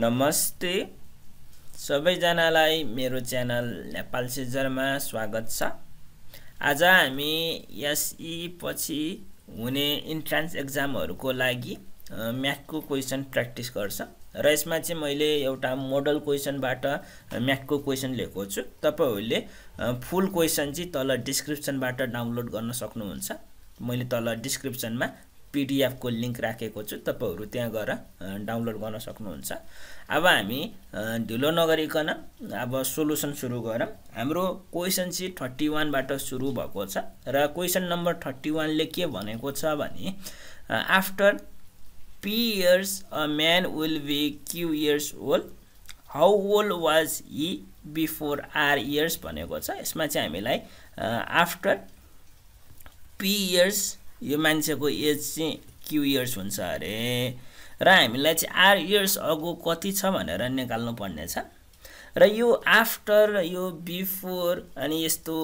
नमस्ते सबैजनालाई मेरो च्यानल नेपाल सेजरमा स्वागत छ आज हामी एसई पछि हुने इन्ट्रान्स एक्जामहरूको लागि म्याथको क्वेसन प्र्याक्टिस गर्छ र यसमा चाहिँ मैले एउटा मोडल क्वेसनबाट म्याथको क्वेसन लिएको छु तपाईँहरूले फुल क्वेसन चाहिँ तल डिस्क्रिप्सनबाट डाउनलोड गर्न सक्नुहुन्छ मैले तल डिस्क्रिप्सनमा पिडिएफको लिङ्क राखेको छु तपाईँहरू त्यहाँ गएर डाउनलोड गर्न सक्नुहुन्छ अब हामी ढिलो नगरिकन अब सोलुसन सुरु गरौँ हाम्रो क्वेसन चाहिँ थर्टी वानबाट सुरु भएको छ र क्वेसन नम्बर थर्टी वानले के भनेको छ भने after P years a man will be Q years old how old was he before R years भनेको छ यसमा चाहिँ हामीलाई आफ्टर पी इयर्स यो मान्छेको एज चाहिँ क्यु इयर्स हुन्छ अरे र हामीलाई चाहिँ आर इयर्स अगो कति छ भनेर निकाल्नु पर्ने छ र यो आफ्टर यो बिफोर अनि यस्तो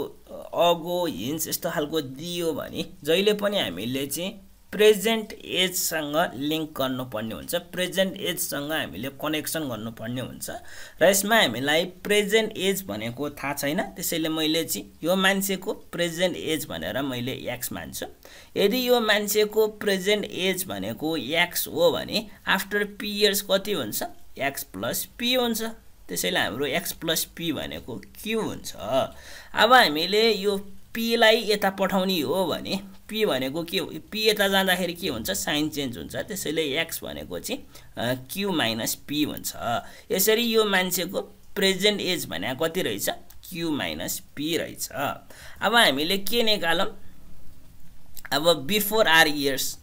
अगो हिन्स यस्तो खालको दियो भने जहिले पनि हामीले चाहिँ प्रेजेन्ट एजसँग लिङ्क गर्नुपर्ने हुन्छ प्रेजेन्ट एजसँग हामीले कनेक्सन गर्नुपर्ने हुन्छ र यसमा हामीलाई प्रेजेन्ट एज भनेको थाहा छैन त्यसैले मैले चाहिँ यो मान्छेको प्रेजेन्ट एज भनेर मैले एक्स मान्छु यदि यो मान्छेको प्रेजेन्ट एज भनेको एक्स हो भने आफ्टर पी इयर्स कति हुन्छ एक्स प्लस पी हुन्छ त्यसैले हाम्रो एक्स प्लस पी भनेको क्यु हुन्छ अब हामीले यो पीलाई यता पठाउने हो भने पी भनेको के पी यता जाँदाखेरि के हुन्छ साइन चेन्ज हुन्छ त्यसैले एक्स भनेको चाहिँ क्यु माइनस पी हुन्छ यसरी यो मान्छेको प्रेजेन्ट एज भने कति रहेछ क्यु माइनस पी रहेछ अब हामीले के निकालौँ अब बिफोर आर इयर्स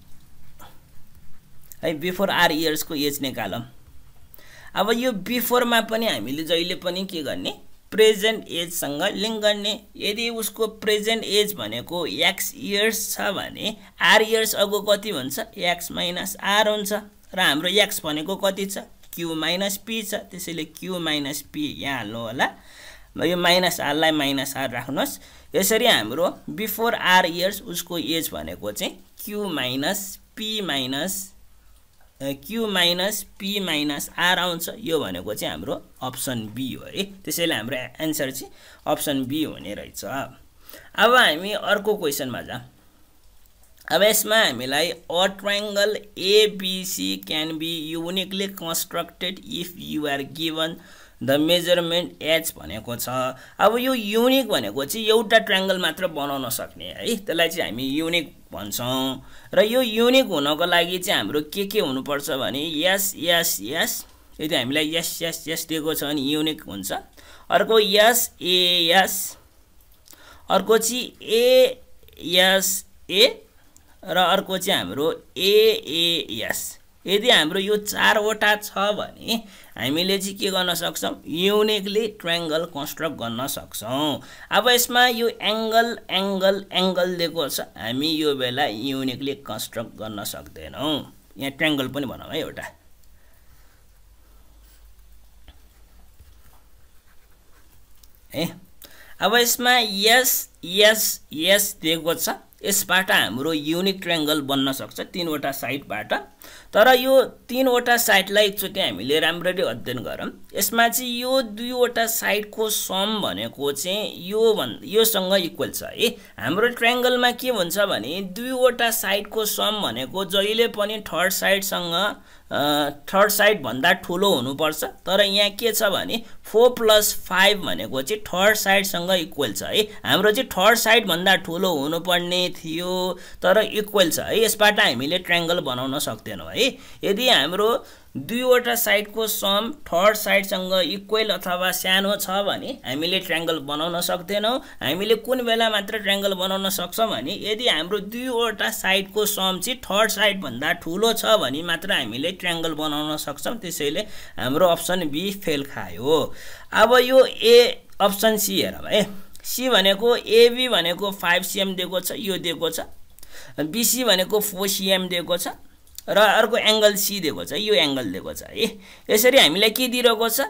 है बिफोर आर इयर्सको एज निकालौँ अब यो बिफोरमा पनि हामीले जहिले पनि के गर्ने प्रेजेन्ट एजसँग लिङ्क गर्ने यदि उसको प्रेजेन्ट एज भनेको एक्स इयर्स छ भने आर इयर्स अघि कति हुन्छ एक्स माइनस आर हुन्छ र हाम्रो एक्स भनेको कति छ क्यु माइनस पी छ त्यसैले क्यु माइनस पी यहाँ हाल्नु होला यो माइनस आरलाई माइनस आर राख्नुहोस् यसरी हाम्रो बिफोर आर इयर्स उसको एज भनेको चाहिँ Q minus P minus Q minus P minus R आउँछ यो भनेको चाहिँ हाम्रो अप्सन बी हो है त्यसैले हाम्रो एन्सर चाहिँ अप्सन बी हुने रहेछ अब हामी अर्को क्वेसनमा जाऊँ अब यसमा हामीलाई a triangle A B C can be uniquely constructed if you're given the measurement H भनेको छ अब यो युनिक भनेको चाहिँ एउटा ट्राङ्गल मात्र बनाउन सक्ने है त्यसलाई चाहिँ हामी युनिक भन्छौँ र यो युनिक हुनको लागि चाहिँ हाम्रो के के हुनुपर्छ भने यस यस यस यदि हामीलाई यस यस यस दिएको छ भने युनिक हुन्छ अर्को यस ए यस अर्को चाहिँ ए यस ए र अर्को चाहिँ हाम्रो ए ए यस यदि हाम्रो यो चारवटा छ भने हामीले चाहिँ के गर्न सक्छौँ युनिकली ट्राङ्गल कन्स्ट्रक्ट गर्न सक्छौँ अब यसमा यो एङ्गल एङ्गल एङ्गल दिएको छ हामी यो बेला युनिकली कन्स्ट्रक्ट गर्न सक्दैनौँ यहाँ ट्राङ्गल पनि भनौँ है एउटा है अब यसमा यस यस यस दिएको छ यसबाट हाम्रो युनिक ट्राङ्गल बन्न सक्छ तिनवटा साइडबाट तर यो तिनवटा साइडलाई एकचोटि हामीले राम्ररी अध्ययन गरौँ यसमा चाहिँ यो दुईवटा साइडको सम भनेको चाहिँ यो भन् योसँग इक्वल छ है हाम्रो ट्रायङ्गलमा के हुन्छ भने दुईवटा साइडको सम भनेको जहिले पनि थर्ड साइडसँग थर्ड साइडभन्दा ठुलो हुनुपर्छ तर यहाँ के छ भने फोर प्लस फाइभ भनेको चाहिँ थर्ड साइडसँग इक्वेल छ है हाम्रो चाहिँ थर्ड साइडभन्दा ठुलो हुनुपर्ने थियो तर इक्वेल छ है यसबाट हामीले ट्राङ्गल बनाउन सक्दैनौँ है यदि हाम्रो दुईवटा साइडको सम थर्ड साइडसँग इक्वेल अथवा सानो छ भने हामीले ट्राङ्गल बनाउन सक्दैनौँ हामीले कुन बेला मात्र ट्राङ्गल बनाउन सक्छौँ भने यदि हाम्रो दुईवटा साइडको सम चाहिँ थर्ड साइडभन्दा ठुलो छ भने मात्र हामीले ट्राङ्गल बनाउन सक्छौँ त्यसैले हाम्रो अप्सन बी फेल खायो अब यो ए अप्सन सी हेर है सी भनेको एबी भनेको फाइभ सिएम दिएको छ यो दिएको छ बिसी भनेको फोर सिएम दिएको छ र अर्को एङ्गल सी दिएको छ यो एङ्गल दिएको छ है यसरी हामीलाई के दिइरहेको छ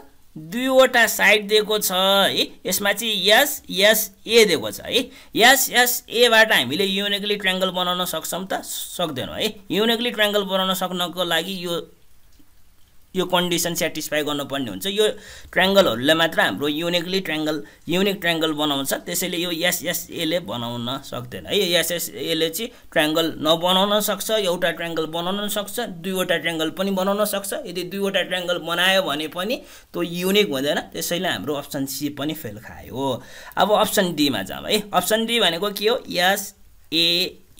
दुईवटा साइड दिएको छ है यसमा चाहिँ यस यस ए दिएको छ है यस यस एबाट हामीले युनिकली ट्राङ्गल बनाउन सक्छौँ त सक्दैनौँ है युनिकली ट्राङ्गल बनाउन सक्नको लागि यो यो कन्डिसन सेटिस्फाई गर्नुपर्ने हुन्छ यो ट्राङ्गलहरूले मात्र हाम्रो युनिकली ट्राङ्गल युनिक ट्राङ्गल बनाउँछ त्यसैले यो एसएसएले बनाउन सक्दैन है एसएसएले चाहिँ ट्राङ्गल नबनाउन सक्छ एउटा ट्राङ्गल बनाउन सक्छ दुईवटा ट्राङ्गल पनि बनाउन सक्छ यदि दुईवटा ट्राङ्गल बनायो भने पनि त्यो युनिक हुँदैन त्यसैले हाम्रो अप्सन सी पनि फेल खायो अब अप्सन डीमा जाऊँ है अप्सन डी भनेको के हो ए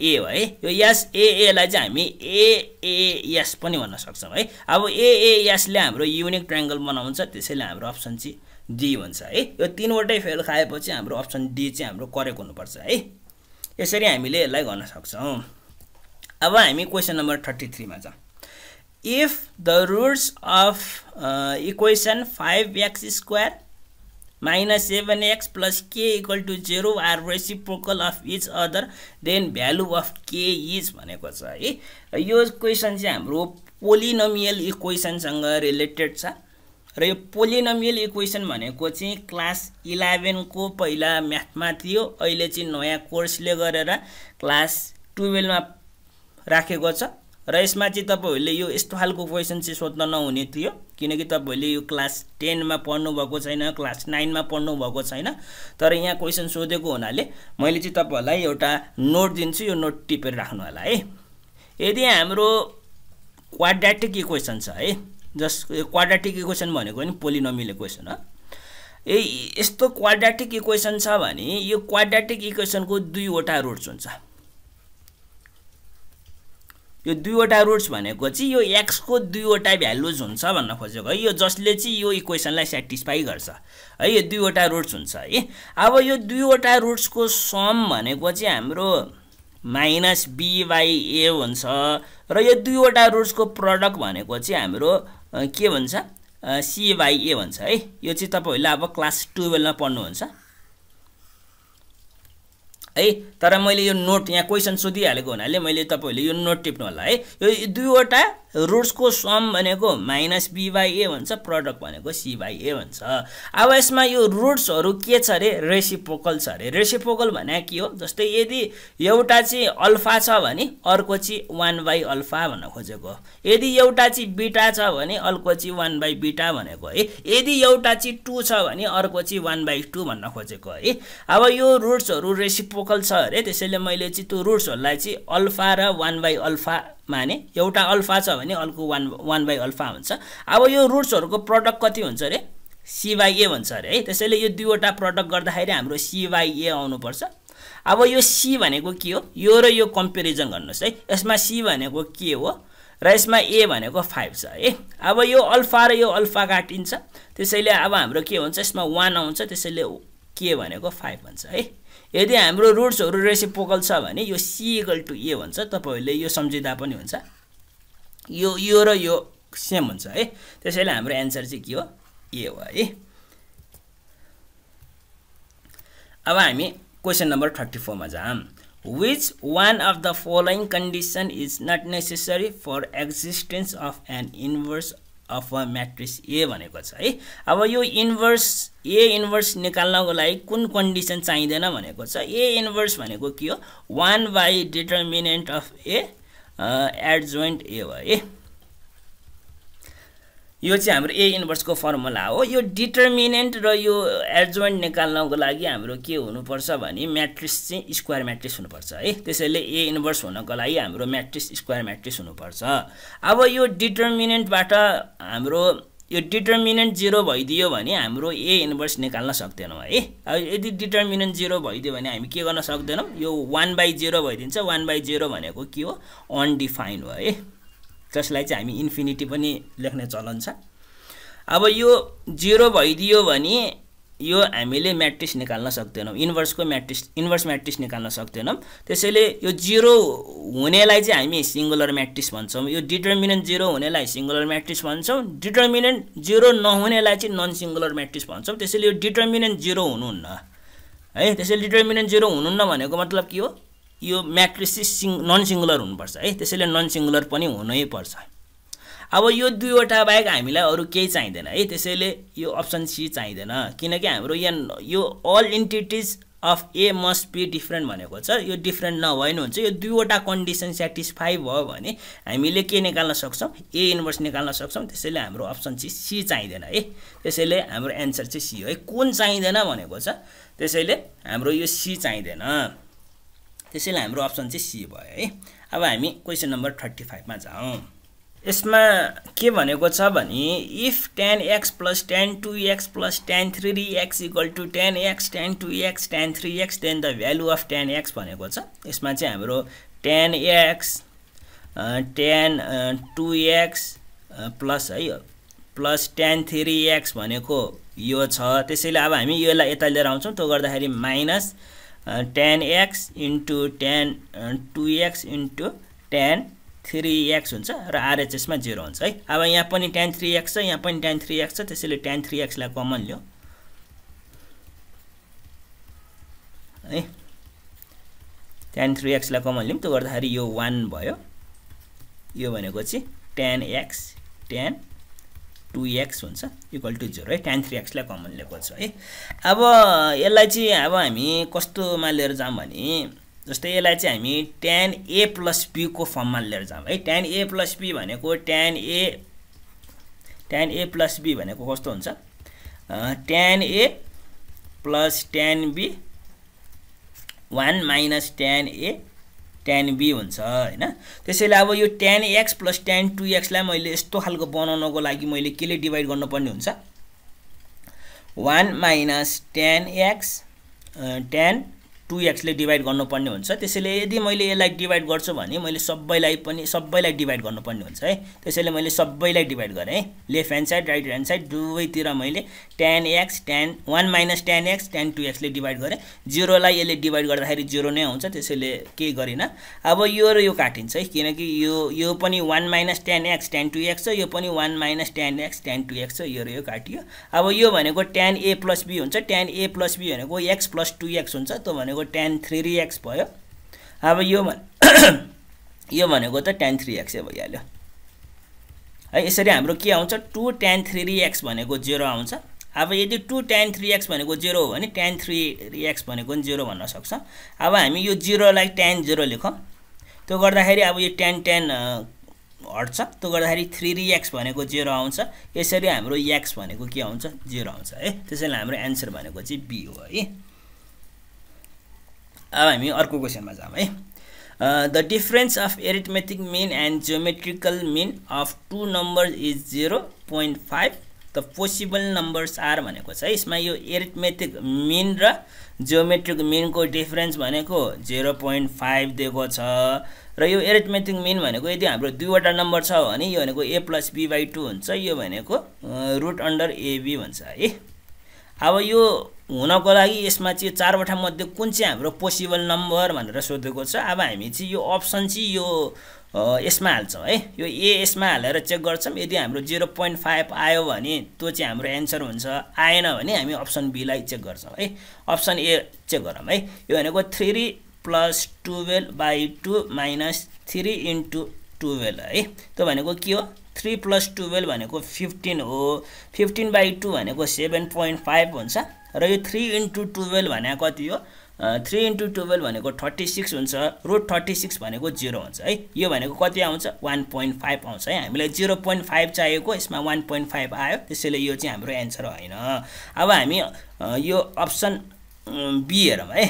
ए हो है यो यस एएलाई चाहिँ हामी एएएस पनि भन्न सक्छौँ है अब एएएसले हाम्रो युनिक ट्राङ्गल बनाउँछ त्यसैले हाम्रो अप्सन चाहिँ डी हुन्छ है यो तिनवटै फेल खाएपछि हाम्रो अप्सन डी चाहिँ हाम्रो करेक्ट हुनुपर्छ है यसरी हामीले यसलाई गर्न सक्छौँ अब हामी क्वेसन नम्बर थर्टी थ्रीमा जाउँ if the roots of equation five x square minus seven x plus k equal to zero are reciprocal of each other then value of k is भनेको छ है यो क्वेसन चाहिँ हाम्रो पोलिनोमियल इक्वेसनसँग रिलेटेड छ र यो पोलिनोमियल इक्वेसन भनेको चाहिँ क्लास इलेभेनको पहिला म्याथमा थियो अहिले चाहिँ नयाँ कोर्सले गरेर क्लास टुवेल्भमा राखेको छ र यसमा चाहिँ तपाईँहरूले यो यस्तो खालको क्वेसन चाहिँ सोध्न नहुने थियो किनकि तपाईँहरूले यो क्लास टेनमा पढ्नुभएको छैन क्लास नाइनमा पढ्नुभएको छैन तर यहाँ क्वेसन सोधेको हुनाले मैले चाहिँ तपाईँहरूलाई एउटा नोट दिन्छु यो नोट टिपेर राख्नु होला है यदि हाम्रो क्वाड्याटिक इक्वेसन छ है जस क्वाड्याटिक इक्वेसन भनेको नि पोलिनोमिल इक्वेसन हो ए यस्तो क्वाड्याटिक इक्वेसन छ भने यो क्वाड्याटिक इक्वेसनको दुईवटा रुट्स हुन्छ यो दुईवटा रुट्स भनेको चाहिँ यो एक्सको दुईवटा भ्यालुज हुन्छ भन्न खोजेको है यो जसले चाहिँ यो इक्वेसनलाई सेटिस्फाई गर्छ है यो दुईवटा रुट्स हुन्छ है अब यो दुईवटा रुट्सको सम भनेको चाहिँ हाम्रो माइनस बिवाई ए हुन्छ र यो दुईवटा रुट्सको प्रडक्ट भनेको चाहिँ हाम्रो के भन्छ सिवाई ए भन्छ है यो चाहिँ तपाईँहरूले अब क्लास टुवेल्भमा पढ्नुहुन्छ है तर मैले यो नोट यहाँ क्वेसन सोधिहालेको हुनाले मैले तपाईँहरूले यो नोट टिप्नु होला है यो दुईवटा रुट्सको सम भनेको माइनस बी बाई ए भन्छ प्रडक्ट भनेको सी बाई ए भन्छ अब यसमा यो रुट्सहरू के छ अरे रेसिपोकल छ अरे रेसिपोकल भने के हो जस्तै यदि एउटा चाहिँ अल्फा छ भने अर्को चाहिँ वान बाई अल्फा भन्न खोजेको यदि एउटा चाहिँ बिटा छ भने अर्को चाहिँ वान बाई बिटा भनेको है यदि एउटा चाहिँ टू छ भने अर्को चाहिँ वान बाई टू भन्न खोजेको है अब यो रुट्सहरू रेसिपोकल लोकल छ अरे त्यसैले मैले चाहिँ त्यो रुट्सहरूलाई चाहिँ अल्फा र वान बाई अल्फा माने एउटा अल्फा छ भने अर्को वान वान बाई अल्फा हुन्छ अब यो रुट्सहरूको प्रडक्ट कति हुन्छ अरे सिवाइए भन्छ अरे है त्यसैले यो दुईवटा प्रडक्ट गर्दाखेरि हाम्रो सिवाइए आउनुपर्छ अब यो सी भनेको के हो यो र यो कम्पेरिजन गर्नुहोस् है यसमा सी भनेको के हो र यसमा ए भनेको फाइभ छ है अब यो अल्फा र यो अल्फा काटिन्छ त्यसैले अब हाम्रो के हुन्छ यसमा वान आउँछ त्यसैले के भनेको फाइभ भन्छ है यदि हाम्रो रुट्सहरू रेसिपोकल छ भने यो सिएकल टु ए भन्छ तपाईँहरूले यो सम्झिँदा पनि हुन्छ यो यो र यो सेम हुन्छ है त्यसैले हाम्रो एन्सर चाहिँ के हो ए हो है अब हामी क्वेसन नम्बर थर्टी फोरमा जाम which one of the following condition is not necessary for existence of an inverse of a matrix A भनेको छ है अब यो इन्भर्स ए इन्भर्स निकाल्नको लागि कुन कन्डिसन चाहिँदैन भनेको छ ए इन्भर्स भनेको के हो one by determinant of A adjoint A भयो है यो चाहिँ हाम्रो ए इन्भर्सको फर्मुला हो यो डिटर्मिनेन्ट र यो एडजोइन्ट निकाल्नको लागि हाम्रो के हुनुपर्छ भने म्याट्रिस चाहिँ स्क्वायर म्याट्रिस हुनुपर्छ है त्यसैले ए इन्भर्स हुनको लागि हाम्रो म्याट्रिस स्क्वायर म्याट्रिस हुनुपर्छ अब यो डिटर्मिनेन्टबाट हाम्रो यो डिटर्मिनेन्ट जिरो भइदियो भने हाम्रो ए इन्भर्स निकाल्न सक्दैनौँ है अब यदि डिटर्मिनेन्ट जिरो भइदियो भने हामी के गर्न सक्दैनौँ यो वान बाई जिरो भइदिन्छ वान बाई जिरो भनेको के हो अनडिफाइन हो है जसलाई चाहिँ हामी इन्फिनिटी पनि लेख्ने चलन छ अब यो जिरो भइदियो भने यो हामीले म्याट्रिक्स निकाल्न सक्दैनौँ इन्भर्सको म्याट्रिक्स इन्भर्स म्याट्रिक्स निकाल्न सक्दैनौँ त्यसैले यो जिरो हुनेलाई चाहिँ हामी सिङ्गुलर म्याट्रिक्स भन्छौँ यो डिटर्मिनेन्ट जिरो हुनेलाई सिङ्गुलर म्याट्रिक्स भन्छौँ डिटर्मिनेन्ट जिरो नहुनेलाई चाहिँ नन सिङ्गुलर म्याट्रिक्स भन्छौँ त्यसैले यो डिटर्मिनेन्ट जिरो हुनुहुन्न है त्यसैले डिटर्मिनेन्ट जिरो हुनुहुन्न भनेको मतलब के हो यो म्याट्रिसिस सिङ नन सिङ्गुलर हुनुपर्छ है त्यसैले नन सिङ्गुलर पनि हुनैपर्छ अब यो दुईवटा बाहेक हामीलाई अरू केही चाहिँदैन है त्यसैले यो अप्सन सी चाहिँदैन किनकि हाम्रो यहाँ यो all entities of A must be different भनेको छ यो डिफ्रेन्ट नभए हुन्छ यो दुईवटा कन्डिसन सेटिस्फाई भयो भने हामीले के निकाल्न सक्छौँ ए इन्भर्स निकाल्न सक्छौँ त्यसैले हाम्रो अप्सन चाहिँ सी चाहिँदैन है त्यसैले हाम्रो एन्सर चाहिँ सी हो है कुन चाहिँदैन भनेको छ त्यसैले हाम्रो यो सी चाहिँदैन त्यसैले हाम्रो अप्सन चाहिँ सी भयो है अब हामी क्वेसन नम्बर थर्टी फाइभमा जाउँ यसमा के भनेको छ भने if tan x plus tan two x plus tan three x equal to tan x tan two x tan three x then the value of tan x भनेको छ यसमा चाहिँ हाम्रो tan x tan two x plus है plus tan three x भनेको यो छ त्यसैले अब हामी यसलाई यता लिएर आउँछौँ त्यो गर्दाखेरि minus tan x into tan two x into tan three x हुन्छ र आरएचएसमा जिरो हुन्छ है अब यहाँ पनि टेन थ्री एक्स छ यहाँ पनि टेन थ्री एक्स छ त्यसैले टेन थ्री एक्सलाई कमन लियो है टेन थ्री एक्सलाई कमन लियौँ त्यो गर्दाखेरि यो वान भयो यो भनेको चाहिँ tan x tan two x हुन्छ इक्वल टु जिरो है टेन थ्री एक्सलाई कमन लिएको छु है अब यसलाई चाहिँ अब हामी कस्तोमा लिएर जाउँ भने जस्तै यसलाई चाहिँ हामी टेन ए प्लस बीको फर्ममा लिएर जाउँ है टेन ए प्लस बी भनेको tan A tan A plus B भनेको कस्तो हुन्छ tan A plus tan B one minus tan A tan B हुन्छ होइन त्यसैले अब यो tan x plus tan two एक्सलाई मैले यस्तो खालको बनाउनको लागि मैले केले डिभाइड गर्नुपर्ने हुन्छ one minus tan x tan two एक्सले डिभाइड गर्नुपर्ने हुन्छ त्यसैले यदि मैले यसलाई डिभाइड गर्छु भने मैले सबैलाई पनि सबैलाई डिभाइड गर्नुपर्ने हुन्छ है त्यसैले मैले सबैलाई डिभाइड गरेँ है left hand side right hand side दुवैतिर मैले tan x tan one minus tan x tan two एक्सले डिभाइड गरेँ जिरोलाई यसले डिभाइड गर्दाखेरि जिरो नै आउँछ त्यसैले केही गरिनँ अब यो र यो काटिन्छ है किनकि यो यो पनि one minus tan x tan two x छ यो पनि one minus tan x tan two x छ यो र यो काटियो अब यो भनेको टेन ए प्लस बी हुन्छ टेन ए प्लस बी भनेको एक्स प्लस टु एक्स हुन्छ त्यो भनेको भनेको टेन थ्री एक्स भयो अब यो भन् यो भनेको त टेन थ्री एक्सै भइहाल्यो है यसरी हाम्रो के आउँछ टु टेन थ्री एक्स भनेको जेरो आउँछ अब यदि टु टेन थ्री एक्स भनेको जेरो हो भने टेन थ्री एक्स भनेको पनि जेरो भन्न सक्छ अब हामी यो जिरोलाई टेन जेरो लेखौँ त्यो गर्दाखेरि अब यो टेन टेन हट्छ त्यो गर्दाखेरि थ्री एक्स भनेको जेरो आउँछ यसरी हाम्रो एक्स भनेको के आउँछ जेरो आउँछ है त्यसैले हाम्रो एन्सर भनेको चाहिँ बी हो है अब हामी अर्को क्वेसनमा जाउँ है the difference of arithmetic mean and geometrical mean of two number is zero point five the possible numbers are भनेको छ है यसमा यो एरिथमेटिक मिन र जियोमेट्रिक मिनको डिफरेन्स भनेको जिरो पोइन्ट फाइभ दिएको छ र यो एरिथमेटिक मिन भनेको यदि हाम्रो दुईवटा नम्बर छ भने यो भनेको a plus b by two हुन्छ यो भनेको रुट अन्डर एबी भन्छ है अब यो हुनको लागि यसमा चाहिँ चारवटा मध्ये कुन चाहिँ हाम्रो पोसिबल नम्बर भनेर सोधेको छ अब हामी चाहिँ यो अप्सन चाहिँ यो यसमा हाल्छौँ है यो ए यसमा हालेर चेक गर्छौँ यदि हाम्रो जिरो पोइन्ट फाइभ आयो भने त्यो चाहिँ हाम्रो एन्सर हुन्छ आएन भने हामी अप्सन बीलाई चेक गर्छौँ है अप्सन ए चेक गरौँ है यो भनेको three plus twelve by two minus three into twelve है त्यो भनेको के हो थ्री प्लस टुवेल्भ भनेको फिफ्टिन हो फिफ्टिन बाई टू भनेको सेभेन पोइन्ट फाइभ हुन्छ र यो थ्री इन्टु टुवेल्भ भनेको कति हो थ्री इन्टु टुवेल्भ भनेको थर्टी सिक्स हुन्छ रुट थर्टी सिक्स भनेको जिरो हुन्छ है यो भनेको कति आउँछ वान पोइन्ट फाइभ आउँछ है हामीलाई जिरो पोइन्ट फाइभ चाहिएको यसमा वान पोइन्ट फाइभ आयो त्यसैले यो चाहिँ हाम्रो एन्सर होइन अब हामी यो अप्सन बी हेरौँ है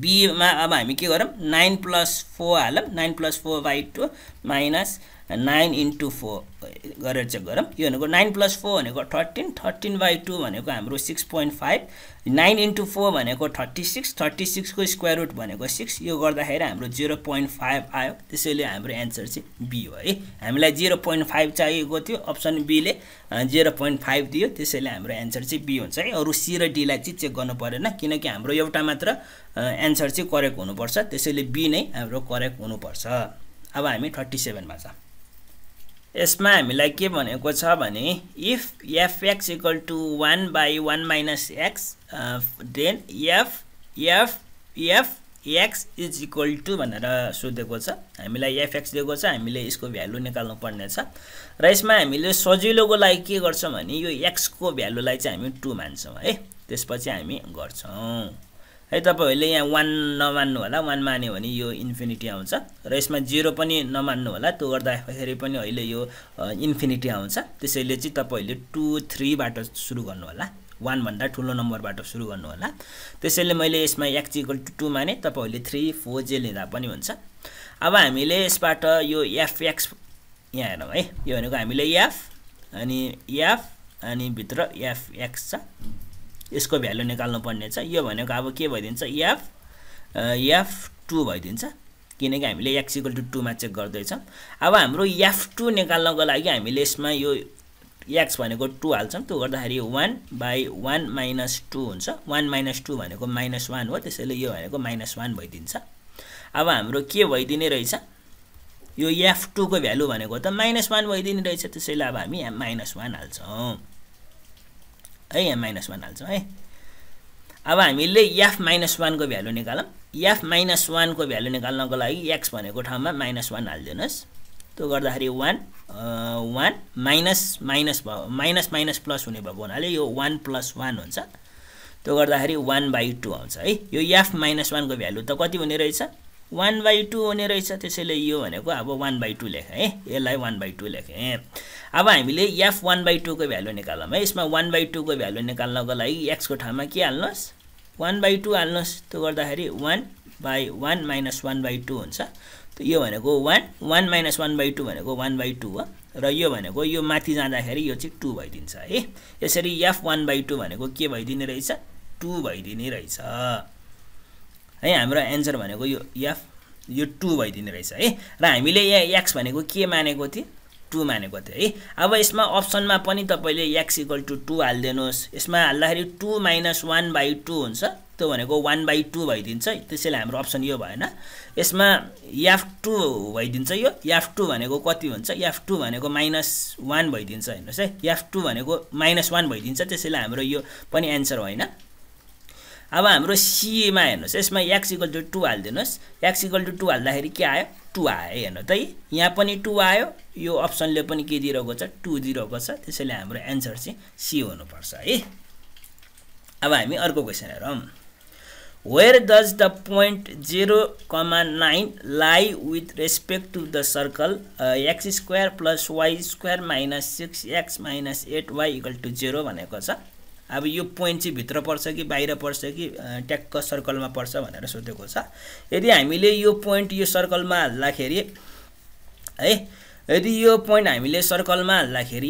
बीमा अब हामी के गरौँ नाइन प्लस फोर हालौँ nine plus four by two minus nine into four गरेर चेक गरौँ यो भनेको नाइन प्लस फोर भनेको थर्टिन थर्टिन बाई टू भनेको हाम्रो six point five nine into four भनेको थर्टी सिक्स थर्टी सिक्सको स्क्वायर रुट भनेको सिक्स यो गर्दाखेरि हाम्रो जिरो पोइन्ट फाइभ आयो त्यसैले हाम्रो एन्सर चाहिँ बी हो है हामीलाई जिरो पोइन्ट फाइभ चाहिएको थियो अप्सन बीले जिरो पोइन्ट फाइभ दियो त्यसैले हाम्रो एन्सर चाहिँ बी हुन्छ है अरू सी र डीलाई चाहिँ चेक गर्नु परेन किनकि हाम्रो एउटा मात्र एन्सर चाहिँ करेक्ट हुनुपर्छ त्यसैले बी नै हाम्रो करेक्ट हुनुपर्छ अब हामी थर्टी सेभेनमा छौँ यसमा हामीलाई के भनेको छ भने if f x equal to one by one minus x then f f f x is equal to भनेर सोधेको छ हामीलाई एफएक्स दिएको छ हामीले यसको भ्यालु निकाल्नु पर्नेछ र यसमा हामीले सजिलोको लागि के गर्छौँ भने यो एक्सको भ्यालुलाई चाहिँ हामी टु मान्छौँ है त्यसपछि हामी गर्छौँ है तपाईँहरूले यहाँ वान नमान्नु होला वान मान्यो भने यो इन्फिनिटी आउँछ र यसमा जिरो पनि नमान्नु होला त्यो गर्दाखेरि पनि अहिले यो इन्फिनिटी आउँछ त्यसैले चाहिँ तपाईँहरूले टु थ्रीबाट सुरु गर्नु होला वानभन्दा ठुलो नम्बरबाट सुरु गर्नु होला त्यसैले मैले यसमा इक्वल टु टू माने तपाईँहरूले थ्री फोर जे लिँदा पनि हुन्छ अब हामीले यसबाट यो एफएक्स यहाँ हेरौँ है यो भनेको हामीले एफ अनि एफ अनि भित्र एफएक्स छ यसको भ्यालु निकाल्नु छ यो भनेको अब के भइदिन्छ एफ एफ टू भइदिन्छ किनकि हामीले एक्सिकल टु टूमा चेक गर्दैछौँ अब हाम्रो एफ टू निकाल्नको लागि हामीले यसमा यो एक्स भनेको टू हाल्छौँ त्यो गर्दाखेरि one by one minus two हुन्छ वान माइनस टू भनेको माइनस वान हो त्यसैले यो भनेको माइनस वान भइदिन्छ अब हाम्रो के भइदिने रहेछ यो एफ टूको भ्यालु भनेको त माइनस वान भइदिने रहेछ त्यसैले अब हामी माइनस वान हाल्छौँ है यहाँ माइनस वान हाल्छौँ है अब हामीले एफ माइनस वानको भ्यालु निकालौँ एफ माइनस वानको भ्यालु निकाल्नको लागि एक्स भनेको ठाउँमा माइनस वान हालिदिनुहोस् त्यो गर्दाखेरि वान वान माइनस माइनस भयो माइनस माइनस प्लस हुने भएको हुनाले यो वान प्लस वान हुन्छ त्यो गर्दाखेरि वान बाई टू आउँछ है यो एफ माइनस वानको भ्यालु त कति हुने रहेछ वान बाई टू हुने रहेछ त्यसैले यो भनेको अब वान बाई टू लेखेँ है यसलाई वान बाई टू लेखेँ अब हामीले एफ वान बाई टूको भ्यालु निकालौँ है यसमा वान बाई टूको भ्यालु निकाल्नको लागि एक्सको ठाउँमा के हाल्नुहोस् वान बाई टू हाल्नुहोस् त्यो गर्दाखेरि one by one minus one by two हुन्छ यो भनेको one one minus one by two भनेको वान बाई टू हो र यो भनेको यो माथि जाँदाखेरि यो चाहिँ टू भइदिन्छ है यसरी एफ वान बाई टू भनेको के भइदिने रहेछ टू भइदिने रहेछ है हाम्रो एन्सर भनेको यो एफ यो टू भइदिने रहेछ है र हामीले यहाँ एक्स भनेको के मानेको थियो टू मानेको थियो है अब यसमा अप्सनमा पनि तपाईँले एक्स इक्वल टु टू हालिदिनुहोस् यसमा हाल्दाखेरि two minus one by two हुन्छ त्यो भनेको वान बाई टू भइदिन्छ त्यसैले हाम्रो अप्सन यो भएन यसमा याफ टू भइदिन्छ यो याफ टू भनेको कति हुन्छ याफ टू भनेको माइनस वान भइदिन्छ हेर्नुहोस् है याफ टू भनेको माइनस वान भइदिन्छ त्यसैले हाम्रो यो पनि एन्सर होइन अब हाम्रो सिएमा हेर्नुहोस् यसमा एक्स इक्वल टु टू हालिदिनुहोस् एक्स इक्वल टु टू हाल्दाखेरि के आयो टू आयो हेर्नु त यहाँ पनि टू आयो यो अप्सनले पनि के दिइरहेको छ टु दिइरहेको छ त्यसैले हाम्रो एन्सर चाहिँ सी हुनुपर्छ है अब हामी अर्को क्वेसन हेरौँ where does the point zero comma nine lie with respect to the circle x square plus y square minus six x minus eight y equal to zero भनेको छ अब यो पोइन्ट चाहिँ भित्र पर्छ कि बाहिर पर्छ कि ट्याक्क सर्कलमा पर्छ भनेर सोधेको छ यदि हामीले यो पोइन्ट यो सर्कलमा हाल्दाखेरि है यदि यो पोइन्ट हामीले सर्कलमा हाल्दाखेरि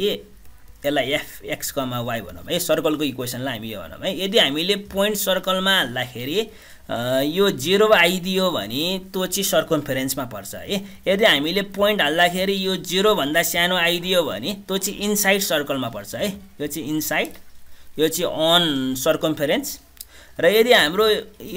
यसलाई एफ एक्स कमा वाई भनौँ है सर्कलको इक्वेसनलाई हामी यो भनौँ है यदि हामीले पोइन्ट सर्कलमा हाल्दाखेरि यो जिरो आइदियो भने त्यो चाहिँ सर्कम्फेरेन्समा पर्छ है यदि हामीले पोइन्ट हाल्दाखेरि यो जिरोभन्दा सानो आइदियो भने त्यो चाहिँ इनसाइड सर्कलमा पर्छ है यो चाहिँ इनसाइड यो चाहिँ अन सर्कम्फेरेन्स र यदि हाम्रो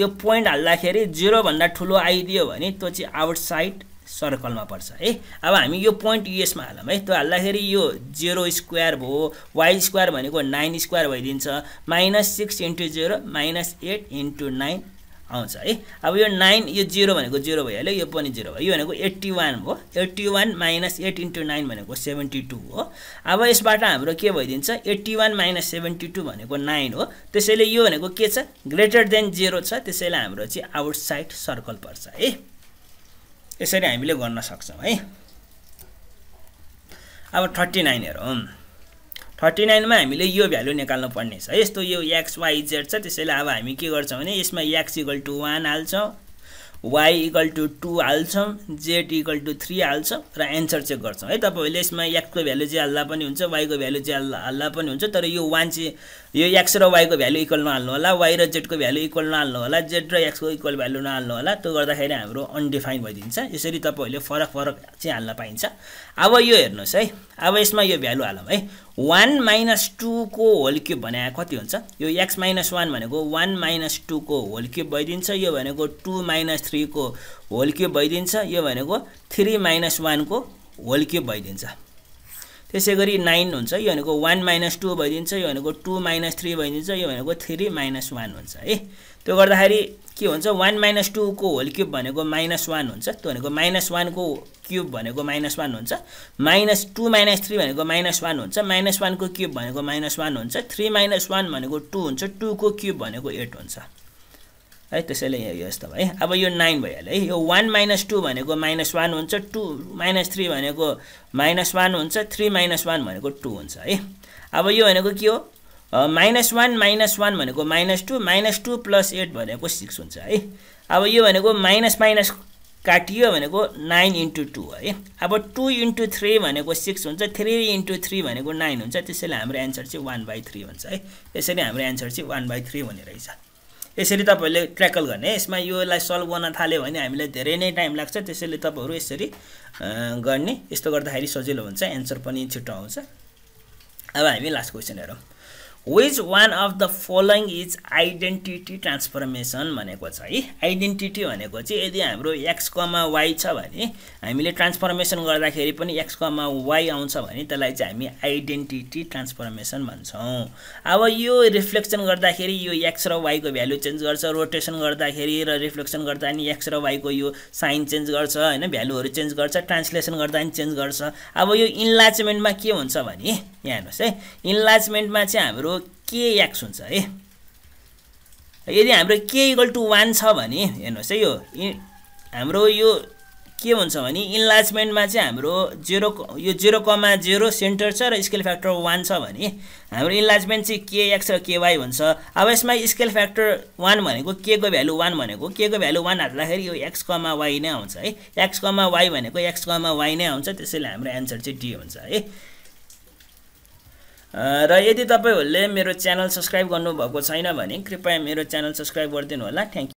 यो पोइन्ट हाल्दाखेरि जिरोभन्दा ठुलो आइदियो भने त्यो चाहिँ आउटसाइड सर्कलमा पर्छ है अब हामी यो पोइन्ट यसमा हालौँ है त्यो हाल्दाखेरि यो जेरो स्क्वायर भयो वाइ स्क्वायर भनेको नाइन स्क्वायर भइदिन्छ minus six into zero minus eight into nine आउँछ है अब यो नाइन यो जिरो भनेको जिरो भइहाल्यो यो पनि जिरो भयो यो भनेको एट्टी वान हो eighty one minus eight into nine भनेको सेभेन्टी टू हो अब यसबाट हाम्रो के भइदिन्छ eighty one minus seventy two भनेको नाइन हो त्यसैले यो भनेको के छ ग्रेटर देन जेरो छ त्यसैले हाम्रो चाहिँ आउटसाइड सर्कल पर्छ है यसरी हामीले गर्न सक्छौँ है अब थर्टी नाइन हेरौँ थर्टी नाइनमा हामीले यो भ्यालु निकाल्नु पर्नेछ यस्तो यो एक्स वाई जेड छ त्यसैले अब हामी के गर्छौँ भने यसमा एक्स इक्वल टु वान हाल्छौँ वाइ इक्वल टु टू हाल्छौँ जेड इक्वल टु थ्री हाल्छौँ र एन्सर चेक गर्छौँ है तपाईँहरूले यसमा एक्सको भ्यालु चाहिँ हाल्दा पनि हुन्छ वाइको भ्यालु चाहिँ हाल्दा हाल्दा पनि हुन्छ तर यो वान चाहिँ यो एक्स र वाइको भ्यालु इक्वल नहाल्नु होला वाइ र जेडको भ्यालु इक्वल नहाल्नु होला जेड र एक्सको इक्वल भ्यालु नहाल्नु होला त्यो गर्दाखेरि हाम्रो अनडिफाइन भइदिन्छ यसरी तपाईँहरूले फरक फरक चाहिँ हाल्न पाइन्छ अब यो हेर्नुहोस् है अब यसमा यो भ्यालु हालौँ है वान माइनस टूको होल क्युब भने कति हुन्छ यो एक्स माइनस वान भनेको वान माइनस टूको होल क्युब भइदिन्छ यो भनेको टू माइनस थ्रीको होल क्युब भइदिन्छ यो भनेको थ्री माइनस वानको होल क्युब भइदिन्छ त्यसै गरी नाइन हुन्छ यो भनेको वान माइनस टू भइदिन्छ यो भनेको टू माइनस थ्री भइदिन्छ यो भनेको थ्री माइनस वान हुन्छ है त्यो गर्दाखेरि के हुन्छ वान माइनस टूको होल क्युब भनेको माइनस वान हुन्छ त्यो भनेको माइनस वानको क्युब भनेको माइनस वान हुन्छ माइनस टू माइनस थ्री भनेको माइनस वान हुन्छ माइनस वानको क्युब भनेको माइनस वान हुन्छ थ्री माइनस वान भनेको टू हुन्छ टूको क्युब भनेको एट हुन्छ है त्यसैले यहाँ यस्तो भयो है अब यो नाइन भइहाल्यो है यो वान माइनस टू भनेको माइनस वान हुन्छ टू माइनस थ्री भनेको माइनस वान हुन्छ थ्री माइनस वान भनेको टू हुन्छ है अब यो भनेको के हो माइनस वान माइनस वान भनेको minus two minus two plus eight भनेको सिक्स हुन्छ है अब यो भनेको माइनस माइनस काटियो भनेको नाइन इन्टु टू है अब टू इन्टु थ्री भनेको सिक्स हुन्छ थ्री इन्टु थ्री भनेको नाइन हुन्छ त्यसैले हाम्रो एन्सर चाहिँ वान बाई थ्री हुन्छ है यसरी हाम्रो एन्सर चाहिँ वान बाई थ्री हुने रहेछ यसरी तपाईँहरूले ट्र्याकल गर्ने यसमा योलाई सल्भ गर्न थाल्यो भने हामीलाई धेरै नै टाइम लाग्छ त्यसैले तपाईँहरू यसरी गर्ने यस्तो गर्दाखेरि सजिलो हुन्छ एन्सर पनि छिटो आउँछ अब हामी लास्ट क्वेसन हेरौँ which one of the following is identity transformation भनेको छ है आइडेन्टिटी भनेको चाहिँ यदि हाम्रो एक्सकमा वाइ छ भने हामीले ट्रान्सफर्मेसन गर्दाखेरि पनि एक्सकमा वाइ आउँछ भने त्यसलाई चाहिँ हामी आइडेन्टिटी ट्रान्सफर्मेसन भन्छौँ अब यो रिफ्लेक्सन गर्दाखेरि यो एक्स र वाइको भ्यालु चेन्ज गर्छ रोटेसन गर्दाखेरि र रिफ्लेक्सन गर्दा पनि एक्स र वाइको यो साइन चेन्ज गर्छ होइन भ्यालुहरू चेन्ज गर्छ ट्रान्सलेसन गर्दा पनि चेन्ज गर्छ अब यो इन्लाचमेन्टमा के हुन्छ भने यहाँ हेर्नुहोस् है इन्लाचमेन्टमा चाहिँ हाम्रो के एक्स हुन्छ है यदि हाम्रो के इक्वल टु वान छ भने हेर्नुहोस् है यो हाम्रो यो के भन्छ भने इन्लार्जमेन्टमा चाहिँ हाम्रो जेरो यो जेरो कमा जेरो सेन्टर छ र स्केल फ्याक्टर वान छ भने हाम्रो इन्लार्जमेन्ट चाहिँ के एक्स र के वाई हुन्छ अब यसमा स्केल फ्याक्टर वान भनेको के को भ्यालु वान भनेको के को भ्यालु वान हाल्दाखेरि यो एक्स कमा वाई नै आउँछ है एक्स कमा वाई भनेको एक्स कमा वाई नै आउँछ त्यसैले हाम्रो एन्सर चाहिँ डी हुन्छ है र यदि तपाईँहरूले मेरो च्यानल सब्सक्राइब गर्नुभएको छैन भने कृपया मेरो च्यानल सब्सक्राइब गरिदिनु होला थ्याङ्क यू